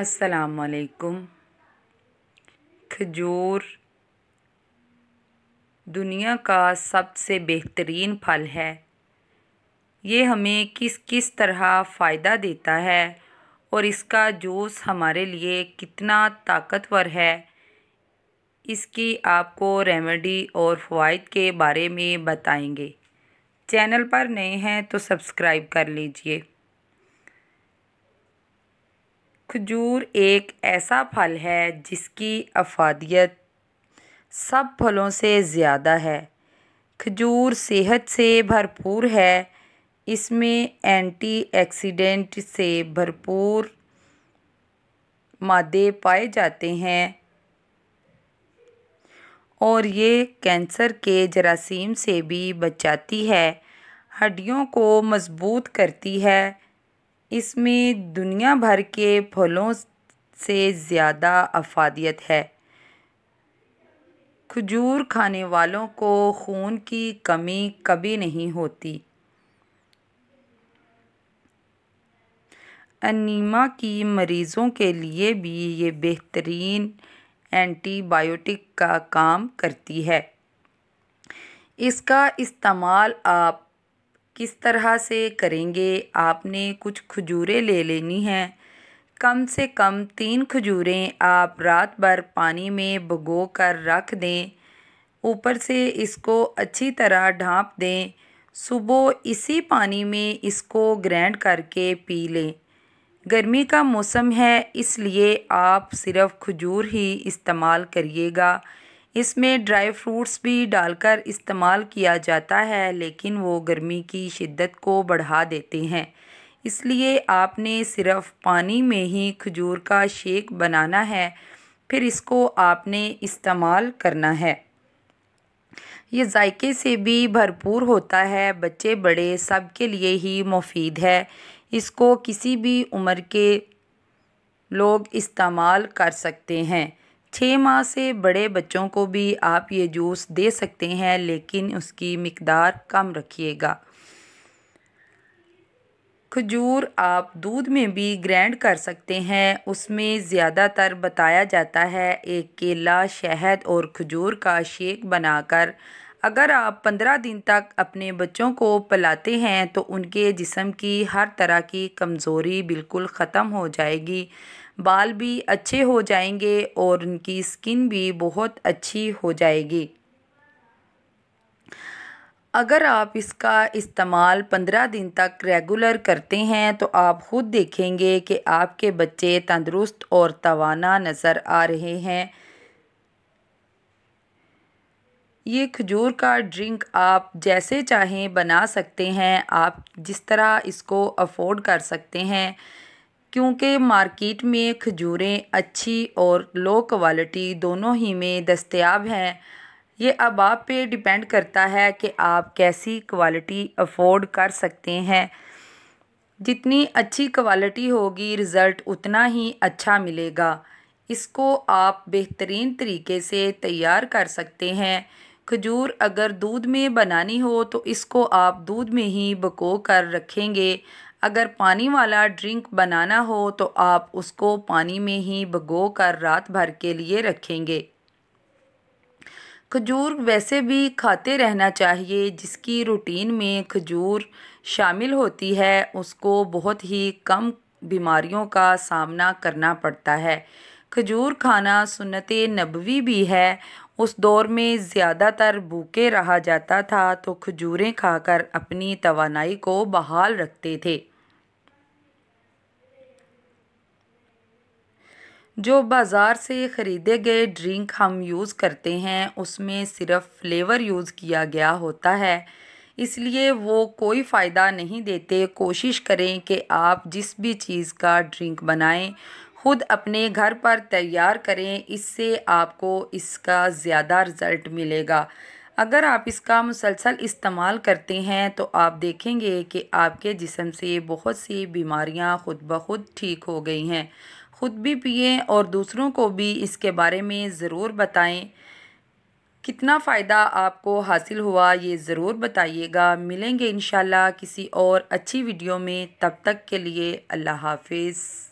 असलकुम खजूर दुनिया का सबसे बेहतरीन फल है ये हमें किस किस तरह फ़ायदा देता है और इसका जूस हमारे लिए कितना ताकतवर है इसकी आपको रेमेडी और फ़वाद के बारे में बताएंगे चैनल पर नए हैं तो सब्सक्राइब कर लीजिए खजूर एक ऐसा फल है जिसकी अफादियत सब फलों से ज़्यादा है खजूर सेहत से भरपूर है इसमें एंटीऑक्सीडेंट से भरपूर मादे पाए जाते हैं और ये कैंसर के जरासीम से भी बचाती है हड्डियों को मजबूत करती है इसमें दुनिया भर के फलों से ज़्यादा अफादियत है खजूर खाने वालों को खून की कमी कभी नहीं होती अनीमा की मरीज़ों के लिए भी ये बेहतरीन एंटीबायोटिक का काम करती है इसका इस्तेमाल आप किस तरह से करेंगे आपने कुछ खजूरें ले लेनी हैं कम से कम तीन खजूरें आप रात भर पानी में भगो कर रख दें ऊपर से इसको अच्छी तरह ढाँप दें सुबह इसी पानी में इसको ग्रैंड करके पी लें गर्मी का मौसम है इसलिए आप सिर्फ खजूर ही इस्तेमाल करिएगा इसमें ड्राई फ्रूट्स भी डालकर इस्तेमाल किया जाता है लेकिन वो गर्मी की शिद्दत को बढ़ा देते हैं इसलिए आपने सिर्फ पानी में ही खजूर का शेक बनाना है फिर इसको आपने इस्तेमाल करना है ये जायके से भी भरपूर होता है बच्चे बड़े सब के लिए ही मुफीद है इसको किसी भी उम्र के लोग इस्तेमाल कर सकते हैं छः माह से बड़े बच्चों को भी आप ये जूस दे सकते हैं लेकिन उसकी मकदार कम रखिएगा खजूर आप दूध में भी ग्रैंड कर सकते हैं उसमें ज़्यादातर बताया जाता है एक केला शहद और खजूर का शेक बनाकर अगर आप पंद्रह दिन तक अपने बच्चों को पलाते हैं तो उनके जिसम की हर तरह की कमज़ोरी बिल्कुल ख़त्म हो जाएगी बाल भी अच्छे हो जाएंगे और उनकी स्किन भी बहुत अच्छी हो जाएगी अगर आप इसका इस्तेमाल पंद्रह दिन तक रेगुलर करते हैं तो आप ख़ुद देखेंगे कि आपके बच्चे तंदुरुस्त और तवाना नज़र आ रहे हैं ये खजूर का ड्रिंक आप जैसे चाहें बना सकते हैं आप जिस तरह इसको अफोर्ड कर सकते हैं क्योंकि मार्केट में खजूरें अच्छी और लो क्वालिटी दोनों ही में दस्तियाब हैं ये अब आप पे डिपेंड करता है कि आप कैसी क्वालिटी अफोर्ड कर सकते हैं जितनी अच्छी क्वालिटी होगी रिज़ल्ट उतना ही अच्छा मिलेगा इसको आप बेहतरीन तरीके से तैयार कर सकते हैं खजूर अगर दूध में बनानी हो तो इसको आप दूध में ही बको कर रखेंगे अगर पानी वाला ड्रिंक बनाना हो तो आप उसको पानी में ही भगो कर रात भर के लिए रखेंगे खजूर वैसे भी खाते रहना चाहिए जिसकी रूटीन में खजूर शामिल होती है उसको बहुत ही कम बीमारियों का सामना करना पड़ता है खजूर खाना सुनत नबवी भी है उस दौर में ज़्यादातर भूखे रहा जाता था तो खजूरें खाकर अपनी तवानाई को बहाल रखते थे जो बाज़ार से ख़रीदे गए ड्रिंक हम यूज़ करते हैं उसमें सिर्फ फ्लेवर यूज़ किया गया होता है इसलिए वो कोई फ़ायदा नहीं देते कोशिश करें कि आप जिस भी चीज़ का ड्रिंक बनाएं ख़ुद अपने घर पर तैयार करें इससे आपको इसका ज़्यादा रिज़ल्ट मिलेगा अगर आप इसका मुसलसल इस्तेमाल करते हैं तो आप देखेंगे कि आपके जिसम से बहुत सी बीमारियां खुद ब खुद ठीक हो गई हैं ख़ुद भी पिए और दूसरों को भी इसके बारे में ज़रूर बताएं कितना फ़ायदा आपको हासिल हुआ ये ज़रूर बताइएगा मिलेंगे इन किसी और अच्छी वीडियो में तब तक के लिए अल्लाह हाफिज़